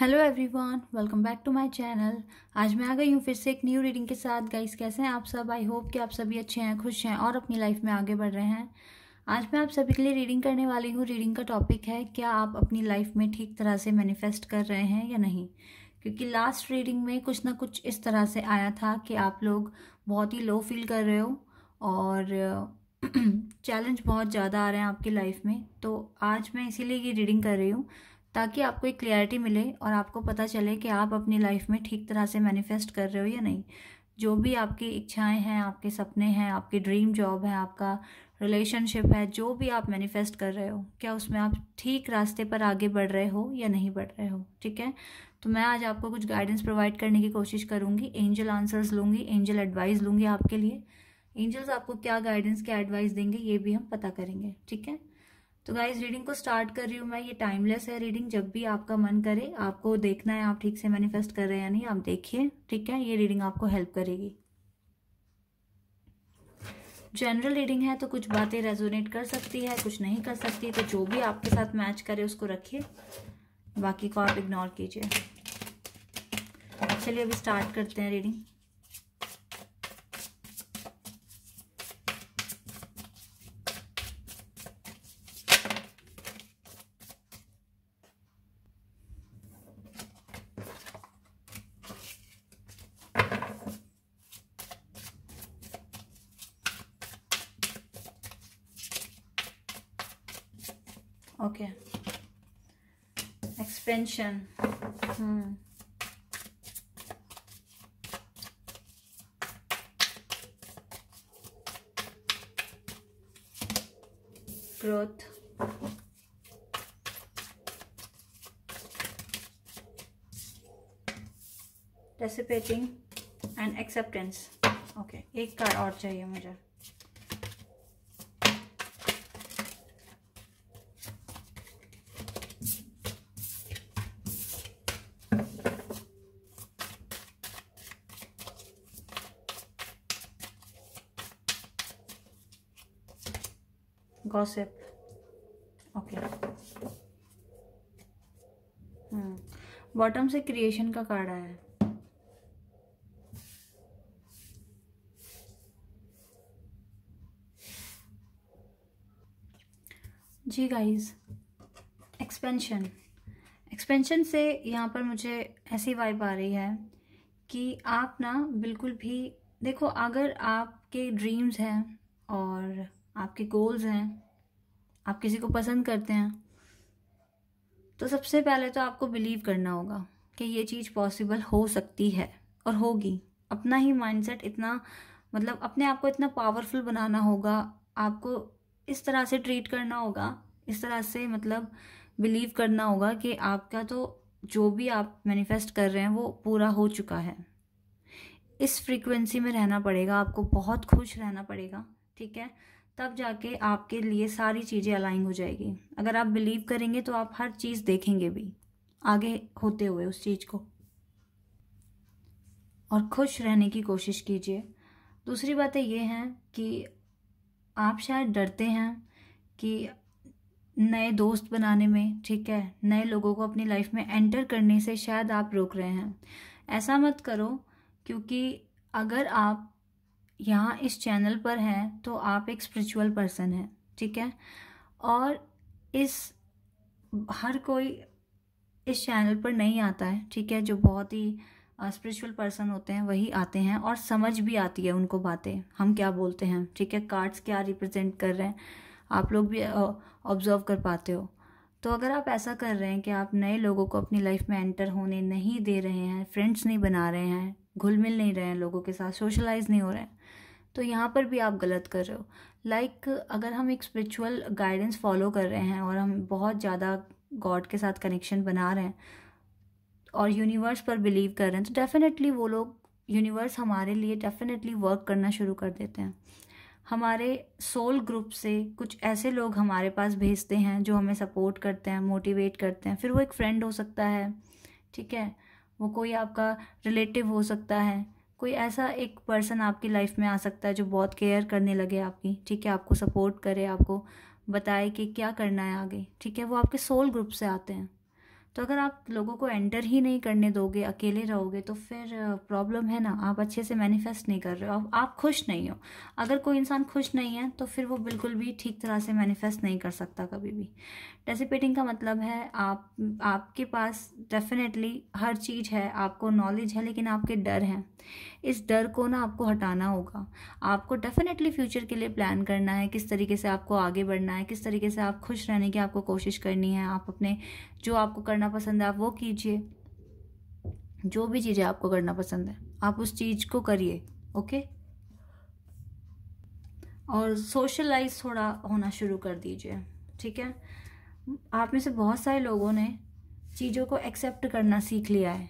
Hello everyone welcome back to my channel आज मैं आ गई हूँ फिर से एक न्यू रीडिंग के साथ गाइस कैसे हैं आप सब आई होप कि आप सभी अच्छे हैं खुश हैं और अपनी लाइफ में आगे बढ़ रहे हैं आज मैं आप सभी के लिए रीडिंग करने वाली हूँ रीडिंग का टॉपिक है क्या आप अपनी लाइफ में ठीक तरह से मैनिफेस्ट कर रहे हैं या नहीं क्योंकि लास्ट रीडिंग में कुछ ना कुछ इस तरह से आया था कि आप लोग बहुत ही लो फील कर रहे हो और चैलेंज बहुत ज़्यादा आ रहे हैं आपकी लाइफ में तो आज मैं इसीलिए ये रीडिंग कर रही हूँ ताकि आपको एक क्लियरिटी मिले और आपको पता चले कि आप अपनी लाइफ में ठीक तरह से मैनिफेस्ट कर रहे हो या नहीं जो भी आपकी इच्छाएं हैं आपके सपने हैं आपके ड्रीम जॉब है आपका रिलेशनशिप है जो भी आप मैनिफेस्ट कर रहे हो क्या उसमें आप ठीक रास्ते पर आगे बढ़ रहे हो या नहीं बढ़ रहे हो ठीक है तो मैं आज आपको कुछ गाइडेंस प्रोवाइड करने की कोशिश करूँगी एंजल आंसर्स लूँगी एंजल एडवाइस लूँगी आपके लिए एंजल्स आपको क्या गाइडेंस क्या एडवाइस देंगे ये भी हम पता करेंगे ठीक है तो गाइज रीडिंग को स्टार्ट कर रही हूँ मैं ये टाइमलेस है रीडिंग जब भी आपका मन करे आपको देखना है आप ठीक से मैनिफेस्ट कर रहे हैं या नहीं आप देखिए ठीक है ये रीडिंग आपको हेल्प करेगी जनरल रीडिंग है तो कुछ बातें रेजोनेट कर सकती है कुछ नहीं कर सकती तो जो भी आपके साथ मैच करे उसको रखिए बाकी को आप इग्नोर कीजिए चलिए अभी स्टार्ट करते हैं reading okay expansion hmm. growth dissipating and acceptance okay ek card aur chahiye mujhe gossip. Okay bottom hmm. से क्रिएशन का कार्ड आया है जी गाइस एक्सपेंशन एक्सपेंशन से यहाँ पर मुझे ऐसी वाइब आ रही है कि आप ना बिल्कुल भी देखो अगर आपके ड्रीम्स हैं और आपके गोल्स हैं आप किसी को पसंद करते हैं तो सबसे पहले तो आपको बिलीव करना होगा कि ये चीज़ पॉसिबल हो सकती है और होगी अपना ही माइंडसेट इतना मतलब अपने आप को इतना पावरफुल बनाना होगा आपको इस तरह से ट्रीट करना होगा इस तरह से मतलब बिलीव करना होगा कि आपका तो जो भी आप मैनिफेस्ट कर रहे हैं वो पूरा हो चुका है इस फ्रीक्वेंसी में रहना पड़ेगा आपको बहुत खुश रहना पड़ेगा ठीक है तब जाके आपके लिए सारी चीज़ें अलाइन हो जाएगी अगर आप बिलीव करेंगे तो आप हर चीज़ देखेंगे भी आगे होते हुए उस चीज़ को और खुश रहने की कोशिश कीजिए दूसरी बातें ये हैं कि आप शायद डरते हैं कि नए दोस्त बनाने में ठीक है नए लोगों को अपनी लाइफ में एंटर करने से शायद आप रोक रहे हैं ऐसा मत करो क्योंकि अगर आप यहाँ इस चैनल पर हैं तो आप एक स्पिरिचुअल पर्सन हैं ठीक है और इस हर कोई इस चैनल पर नहीं आता है ठीक है जो बहुत ही स्पिरिचुअल uh, पर्सन होते हैं वही आते हैं और समझ भी आती है उनको बातें हम क्या बोलते हैं ठीक है कार्ड्स क्या रिप्रेजेंट कर रहे हैं आप लोग भी ऑब्जर्व uh, कर पाते हो तो अगर आप ऐसा कर रहे हैं कि आप नए लोगों को अपनी लाइफ में एंटर होने नहीं दे रहे हैं फ्रेंड्स नहीं बना रहे हैं घुल मिल नहीं रहे हैं लोगों के साथ सोशलाइज नहीं हो रहे हैं तो यहाँ पर भी आप गलत कर रहे हो लाइक like, अगर हम एक स्पिरिचुअल गाइडेंस फॉलो कर रहे हैं और हम बहुत ज़्यादा गॉड के साथ कनेक्शन बना रहे हैं और यूनिवर्स पर बिलीव कर रहे हैं तो डेफ़िनेटली वो लोग यूनिवर्स हमारे लिए डेफ़िनेटली वर्क करना शुरू कर देते हैं हमारे सोल ग्रुप से कुछ ऐसे लोग हमारे पास भेजते हैं जो हमें सपोर्ट करते हैं मोटिवेट करते हैं फिर वो एक फ्रेंड हो सकता है ठीक है वो कोई आपका रिलेटिव हो सकता है कोई ऐसा एक पर्सन आपकी लाइफ में आ सकता है जो बहुत केयर करने लगे आपकी ठीक है आपको सपोर्ट करे आपको बताए कि क्या करना है आगे ठीक है वो आपके सोल ग्रुप से आते हैं तो अगर आप लोगों को एंटर ही नहीं करने दोगे अकेले रहोगे तो फिर प्रॉब्लम है ना आप अच्छे से मैनिफेस्ट नहीं कर रहे हो आप खुश नहीं हो अगर कोई इंसान खुश नहीं है तो फिर वो बिल्कुल भी ठीक तरह से मैनिफेस्ट नहीं कर सकता कभी भी डेसिपेटिंग का मतलब है आप आपके पास डेफिनेटली हर चीज़ है आपको नॉलेज है लेकिन आपके डर हैं इस डर को ना आपको हटाना होगा आपको डेफिनेटली फ्यूचर के लिए प्लान करना है किस तरीके से आपको आगे बढ़ना है किस तरीके से आप खुश रहने की आपको कोशिश करनी है आप अपने जो आपको करना पसंद है आप वो कीजिए जो भी चीज़ें आपको करना पसंद है आप उस चीज़ को करिए ओके और सोशलाइज थोड़ा होना शुरू कर दीजिए ठीक है आप में से बहुत सारे लोगों ने चीज़ों को एक्सेप्ट करना सीख लिया है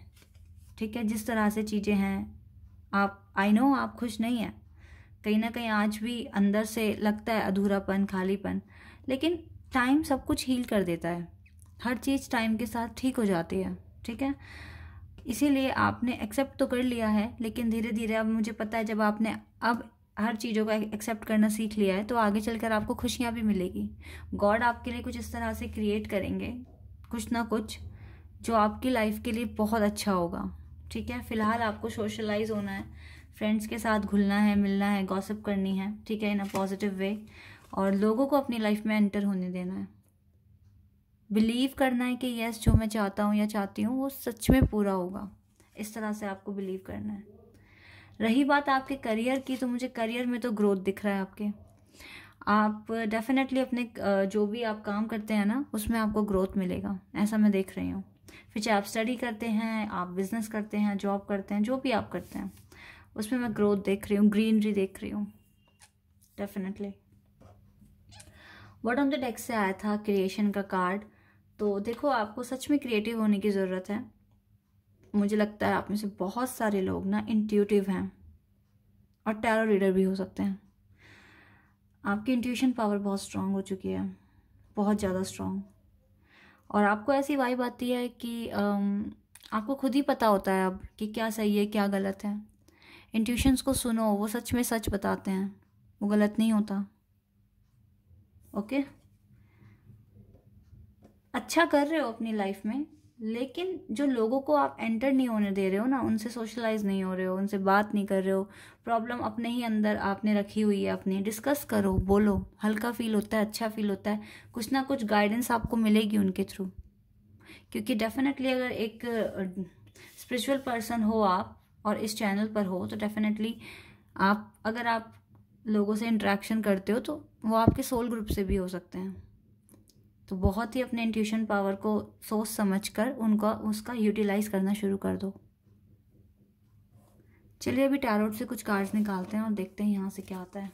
ठीक है जिस तरह से चीज़ें हैं आप आई नो आप खुश नहीं हैं कहीं ना कहीं आज भी अंदर से लगता है अधूरापन खालीपन लेकिन टाइम सब कुछ हील कर देता है हर चीज़ टाइम के साथ ठीक हो जाती है ठीक है इसीलिए आपने एक्सेप्ट तो कर लिया है लेकिन धीरे धीरे अब मुझे पता है जब आपने अब हर चीज़ों को एक्सेप्ट करना सीख लिया है तो आगे चलकर आपको खुशियाँ भी मिलेगी गॉड आपके लिए कुछ इस तरह से क्रिएट करेंगे कुछ ना कुछ जो आपकी लाइफ के लिए बहुत अच्छा होगा ठीक है फिलहाल आपको सोशलाइज होना है फ्रेंड्स के साथ घुलना है मिलना है गॉसिप करनी है ठीक है इन अ पॉजिटिव वे और लोगों को अपनी लाइफ में एंटर होने देना है बिलीव करना है कि यस जो मैं चाहता हूँ या चाहती हूँ वो सच में पूरा होगा इस तरह से आपको बिलीव करना है रही बात आपके करियर की तो मुझे करियर में तो ग्रोथ दिख रहा है आपके आप डेफिनेटली अपने जो भी आप काम करते हैं ना उसमें आपको ग्रोथ मिलेगा ऐसा मैं देख रही हूँ फिर चाहे आप स्टडी करते हैं आप बिजनेस करते हैं जॉब करते हैं जो भी आप करते हैं उसमें मैं ग्रोथ देख रही हूँ ग्रीनरी देख रही हूँ definitely what on the deck से आया था क्रिएशन का कार्ड तो देखो आपको सच में क्रिएटिव होने की ज़रूरत है मुझे लगता है आप में से बहुत सारे लोग ना इंट्यूटिव हैं और टैरो रीडर भी हो सकते हैं आपकी इंट्यूशन पावर बहुत स्ट्रांग हो चुकी है बहुत ज़्यादा स्ट्रांग और आपको ऐसी वाइब आती है कि आपको खुद ही पता होता है अब कि क्या सही है क्या गलत है इंट्यूशंस को सुनो वो सच में सच बताते हैं वो गलत नहीं होता ओके अच्छा कर रहे हो अपनी लाइफ में लेकिन जो लोगों को आप एंटर नहीं होने दे रहे हो ना उनसे सोशलाइज नहीं हो रहे हो उनसे बात नहीं कर रहे हो प्रॉब्लम अपने ही अंदर आपने रखी हुई है अपनी डिस्कस करो बोलो हल्का फील होता है अच्छा फील होता है कुछ ना कुछ गाइडेंस आपको मिलेगी उनके थ्रू क्योंकि डेफिनेटली अगर एक स्पिरिचुअल पर्सन हो आप और इस चैनल पर हो तो डेफिनेटली आप अगर आप लोगों से इंट्रैक्शन करते हो तो वो आपके सोल ग्रुप से भी हो सकते हैं तो बहुत ही अपने इंट्यूशन पावर को सोच समझ कर उनका उसका यूटिलाइज करना शुरू कर दो चलिए अभी टैरोट से कुछ कार्ड्स निकालते हैं और देखते हैं यहाँ से क्या आता है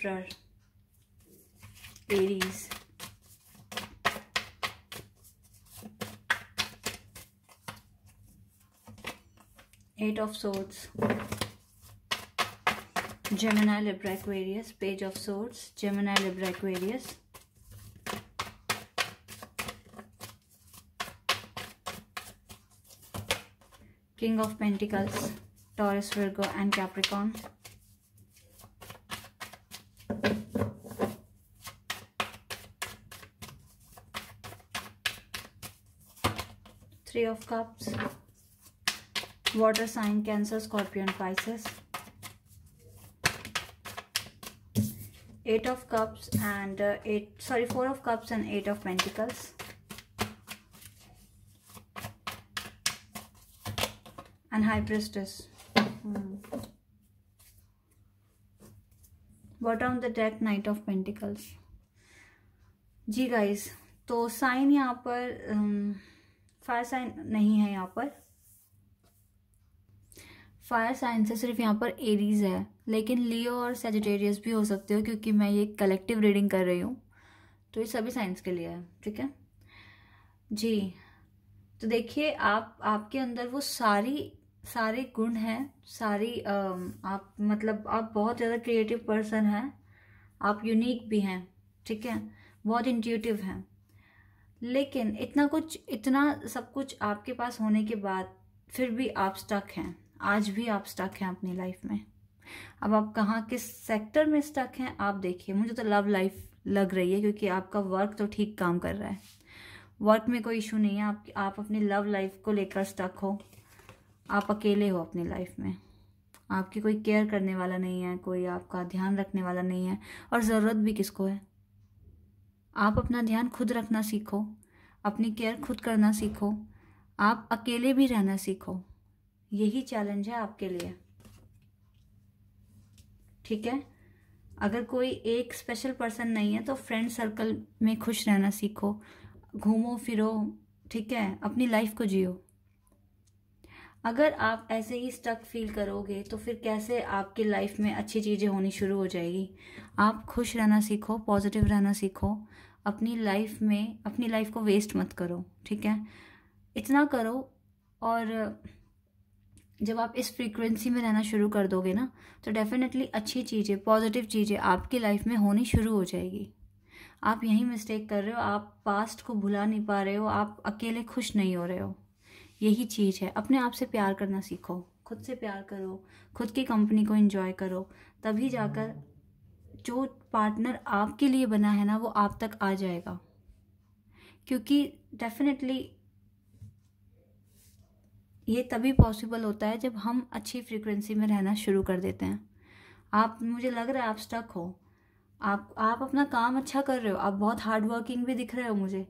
Jupiter, Aries. Eight of Swords, Gemini, Libra, Aquarius, Page of Swords, Gemini, Libra, Aquarius. King of Pentacles, Taurus, Virgo and Capricorn. Three of cups water sign Cancer Scorpion Pisces eight of cups and eight sorry four of cups and eight of pentacles and high priestess what on the deck knight of pentacles जी guys तो sign यहाँ पर um, fire sign नहीं है यहाँ पर fire sign से सिर्फ यहाँ पर एरीज है लेकिन लियो और सेजिटेरियस भी हो सकते हो क्योंकि मैं ये कलेक्टिव रीडिंग कर रही हूँ तो ये सभी साइंस के लिए है ठीक है जी तो देखिए आप आपके अंदर वो सारी सारे गुण हैं सारी आप मतलब आप बहुत ज़्यादा क्रिएटिव पर्सन हैं आप यूनिक भी हैं ठीक है बहुत इंट्यूटिव हैं लेकिन इतना कुछ इतना सब कुछ आपके पास होने के बाद फिर भी आप स्टक हैं आज भी आप स्टक हैं अपनी लाइफ में अब आप कहाँ किस सेक्टर में स्टक हैं आप देखिए मुझे तो लव लाइफ लग रही है क्योंकि आपका वर्क तो ठीक काम कर रहा है वर्क में कोई इशू नहीं है आप आप अपनी लव लाइफ को लेकर स्टक हो आप अकेले हो अपनी लाइफ में आपकी कोई केयर करने वाला नहीं है कोई आपका ध्यान रखने वाला नहीं है और ज़रूरत भी किसको है आप अपना ध्यान खुद रखना सीखो अपनी केयर खुद करना सीखो आप अकेले भी रहना सीखो यही चैलेंज है आपके लिए ठीक है अगर कोई एक स्पेशल पर्सन नहीं है तो फ्रेंड सर्कल में खुश रहना सीखो घूमो फिरो ठीक है अपनी लाइफ को जियो अगर आप ऐसे ही स्टक फील करोगे तो फिर कैसे आपकी लाइफ में अच्छी चीज़ें होनी शुरू हो जाएगी आप खुश रहना सीखो पॉजिटिव रहना सीखो अपनी लाइफ में अपनी लाइफ को वेस्ट मत करो ठीक है इतना करो और जब आप इस फ्रीक्वेंसी में रहना शुरू कर दोगे ना तो डेफिनेटली अच्छी चीज़ें पॉजिटिव चीज़ें आपकी लाइफ में होनी शुरू हो जाएगी आप यही मिस्टेक कर रहे हो आप पास्ट को भुला नहीं पा रहे हो आप अकेले खुश नहीं हो रहे हो यही चीज़ है अपने आप से प्यार करना सीखो खुद से प्यार करो खुद की कंपनी को इन्जॉय करो तभी जाकर जो पार्टनर आपके लिए बना है ना वो आप तक आ जाएगा क्योंकि डेफिनेटली ये तभी पॉसिबल होता है जब हम अच्छी फ्रीक्वेंसी में रहना शुरू कर देते हैं आप मुझे लग रहा है आप स्टक हो आप आप अपना काम अच्छा कर रहे हो आप बहुत हार्ड वर्किंग भी दिख रहे हो मुझे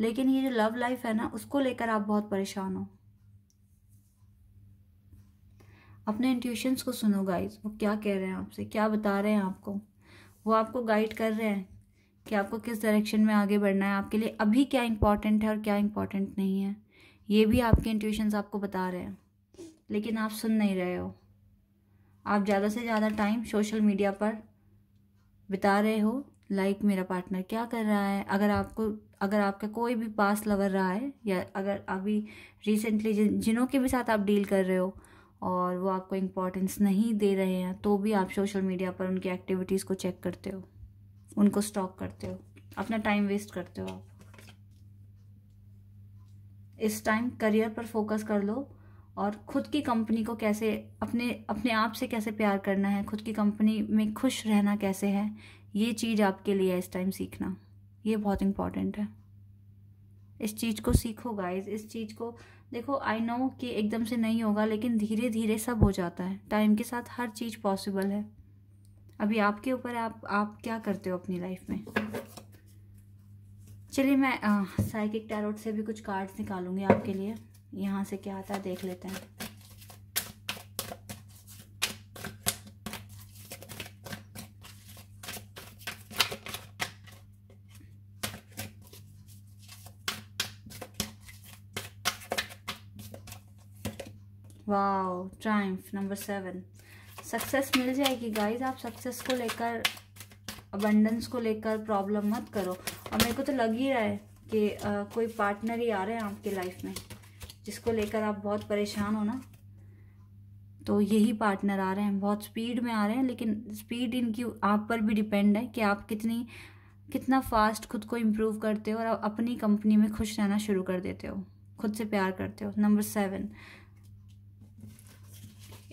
लेकिन ये जो लव लाइफ है ना उसको लेकर आप बहुत परेशान हो अपने इंट्यूशंस को सुनो गाइस वो क्या कह रहे हैं आपसे क्या बता रहे हैं आपको वो आपको गाइड कर रहे हैं कि आपको किस डायरेक्शन में आगे बढ़ना है आपके लिए अभी क्या इंपॉर्टेंट है और क्या इंपॉर्टेंट नहीं है ये भी आपके इंट्यूशंस आपको बता रहे हैं लेकिन आप सुन नहीं रहे हो आप ज़्यादा से ज़्यादा टाइम सोशल मीडिया पर बिता रहे हो लाइक like मेरा पार्टनर क्या कर रहा है अगर आपको अगर आपका कोई भी पास लवर रहा है या अगर अभी रिसेंटली जिन जिनों के भी साथ आप डील कर रहे हो और वो आपको इम्पोर्टेंस नहीं दे रहे हैं तो भी आप सोशल मीडिया पर उनकी एक्टिविटीज़ को चेक करते हो उनको स्टॉक करते हो अपना टाइम वेस्ट करते हो आप इस टाइम करियर पर फोकस कर लो और खुद की कंपनी को कैसे अपने अपने आप से कैसे प्यार करना है खुद की कंपनी में खुश रहना कैसे है ये चीज़ आपके लिए है इस टाइम सीखना ये बहुत इम्पॉर्टेंट है इस चीज़ को सीखो गाइज इस चीज़ को देखो आई नो कि एकदम से नहीं होगा लेकिन धीरे धीरे सब हो जाता है टाइम के साथ हर चीज़ पॉसिबल है अभी आपके ऊपर आप आप क्या करते हो अपनी लाइफ में चलिए मैं साइकिक टैरोट से भी कुछ कार्ड्स निकालूंगी आपके लिए यहाँ से क्या आता है देख लेते हैं wow triumph number seven success मिल जाएगी गाइज आप सक्सेस को लेकर अबंडेंस को लेकर प्रॉब्लम मत करो और मेरे को तो लग ही रहा है कि आ, कोई पार्टनर ही आ रहे हैं आपकी लाइफ में जिसको लेकर आप बहुत परेशान हो ना तो यही पार्टनर आ रहे हैं बहुत स्पीड में आ रहे हैं लेकिन स्पीड इनकी आप पर भी डिपेंड है कि आप कितनी कितना फास्ट खुद को इम्प्रूव करते हो और अपनी कंपनी में खुश रहना शुरू कर देते हो खुद से प्यार करते हो नंबर सेवन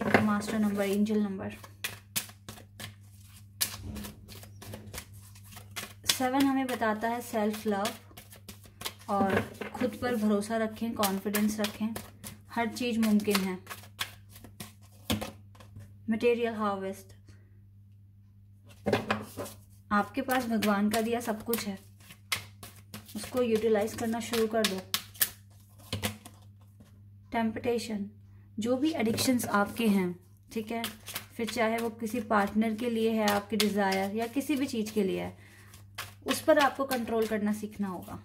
एक master number angel number seven हमें बताता है सेल्फ लव और खुद पर भरोसा रखें कॉन्फिडेंस रखें हर चीज़ मुमकिन है मटेरियल हार्वेस्ट आपके पास भगवान का दिया सब कुछ है उसको यूटिलाइज करना शुरू कर दो टेम्पटेशन जो भी एडिक्शंस आपके हैं ठीक है फिर चाहे वो किसी पार्टनर के लिए है आपके डिज़ायर या किसी भी चीज़ के लिए है उस पर आपको कंट्रोल करना सीखना होगा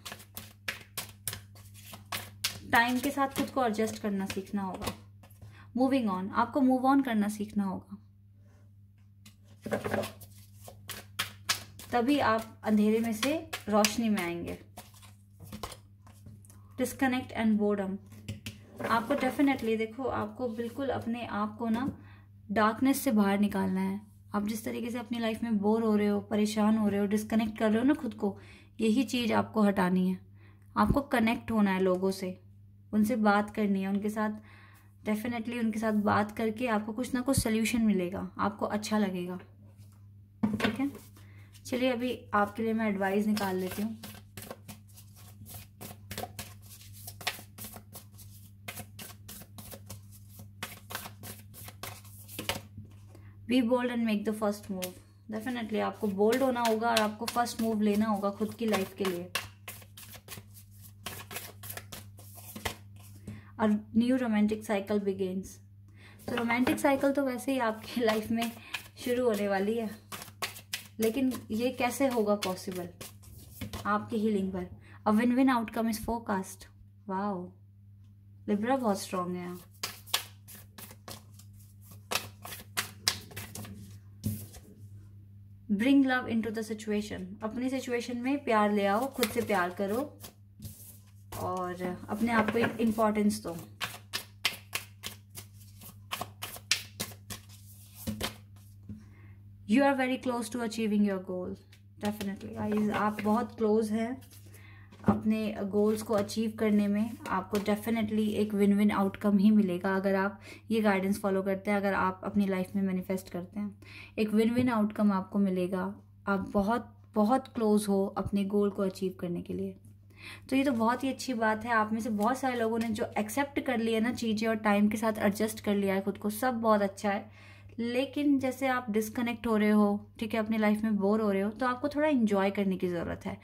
टाइम के साथ खुद को एडजस्ट करना सीखना होगा मूविंग ऑन आपको मूव ऑन करना सीखना होगा तभी आप अंधेरे में से रोशनी में आएंगे डिस्कनेक्ट एंड बोर्डम आपको डेफिनेटली देखो आपको बिल्कुल अपने आप को ना डार्कनेस से बाहर निकालना है आप जिस तरीके से अपनी लाइफ में बोर हो रहे हो परेशान हो रहे हो डिस्कनेक्ट कर रहे हो ना खुद को यही चीज़ आपको हटानी है आपको कनेक्ट होना है लोगों से उनसे बात करनी है उनके साथ डेफिनेटली उनके साथ बात करके आपको कुछ ना कुछ सोल्यूशन मिलेगा आपको अच्छा लगेगा ठीक है चलिए अभी आपके लिए मैं एडवाइस निकाल लेती हूँ be bold and make the first move definitely आपको बोल्ड होना होगा और आपको फर्स्ट मूव लेना होगा खुद की लाइफ के लिए और न्यू रोमांटिक साइकिल बिगेन्स तो रोमांटिक साइकिल तो वैसे ही आपकी लाइफ में शुरू होने वाली है लेकिन ये कैसे होगा पॉसिबल आपकी हीलिंग पर a win win outcome is forecast wow Libra बहुत स्ट्रांग है आप bring love into the situation अपनी सिचुएशन में प्यार ले आओ खुद से प्यार करो और अपने आप को इम्पोर्टेंस दो you are very close to achieving your goal definitely आप बहुत क्लोज हैं अपने गोल्स को अचीव करने में आपको डेफिनेटली एक विन विन आउटकम ही मिलेगा अगर आप ये गाइडेंस फॉलो करते हैं अगर आप अपनी लाइफ में मैनिफेस्ट करते हैं एक विन विन आउटकम आपको मिलेगा आप बहुत बहुत क्लोज हो अपने गोल को अचीव करने के लिए तो ये तो बहुत ही अच्छी बात है आप में से बहुत सारे लोगों ने जो एक्सेप्ट कर लिया ना चीज़ें और टाइम के साथ एडजस्ट कर लिया है खुद को सब बहुत अच्छा है लेकिन जैसे आप डिसकनेक्ट हो रहे हो ठीक है अपनी लाइफ में बोर हो रहे हो तो आपको थोड़ा इन्जॉय करने की ज़रूरत है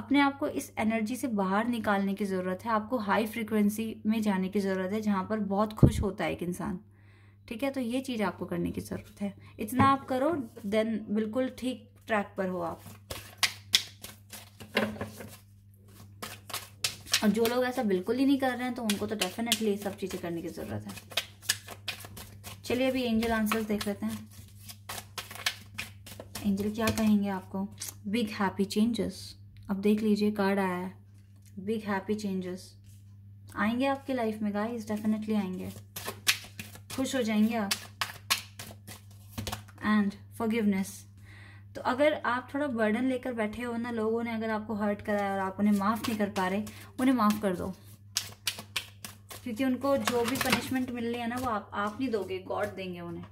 अपने आप को इस एनर्जी से बाहर निकालने की ज़रूरत है आपको हाई फ्रिक्वेंसी में जाने की ज़रूरत है जहाँ पर बहुत खुश होता है एक इंसान ठीक है तो ये चीज़ आपको करने की ज़रूरत है इतना आप करो देन बिल्कुल ठीक ट्रैक पर हो आप और जो लोग ऐसा बिल्कुल ही नहीं कर रहे हैं तो उनको तो डेफिनेटली सब चीज़ें करने की ज़रूरत है चलिए अभी एंजल आंसर्स देख लेते हैं एंजल क्या कहेंगे आपको बिग हैप्पी चेंजेस अब देख लीजिए कार्ड आया है बिग हैप्पी चेंजेस आएंगे आपके लाइफ में गाइस डेफिनेटली आएंगे खुश हो जाएंगे आप एंड फॉरगिवनेस तो अगर आप थोड़ा बर्डन लेकर बैठे हो ना लोगों ने अगर आपको हर्ट कराया और आप उन्हें माफ़ नहीं कर पा रहे उन्हें माफ़ कर दो क्योंकि उनको जो भी पनिशमेंट मिलनी है ना वो आप आप नहीं दोगे गॉड देंगे उन्हें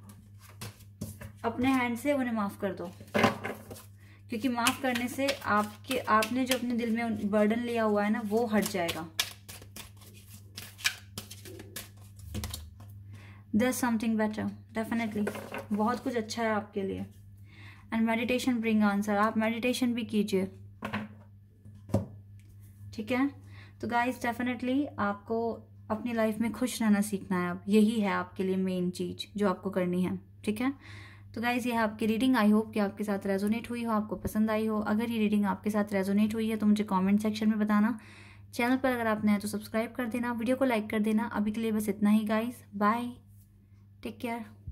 अपने हैंड से उन्हें माफ़ कर दो क्योंकि माफ़ करने से आपके आपने जो अपने दिल में बर्डन लिया हुआ है ना वो हट जाएगा दस समथिंग बेटर डेफिनेटली बहुत कुछ अच्छा है आपके लिए एंड मेडिटेशन ब्रिंग आंसर आप मेडिटेशन भी कीजिए ठीक है तो गाइज डेफिनेटली आपको अपनी लाइफ में खुश रहना सीखना है आप यही है आपके लिए मेन चीज़ जो आपको करनी है ठीक है तो गाइज़ ये है आपकी रीडिंग आई होप कि आपके साथ रेजोनेट हुई हो आपको पसंद आई हो अगर ये रीडिंग आपके साथ रेजोनेट हुई है तो मुझे कमेंट सेक्शन में बताना चैनल पर अगर आप नए तो सब्सक्राइब कर देना वीडियो को लाइक कर देना अभी के लिए बस इतना ही गाइज़ बाय टेक केयर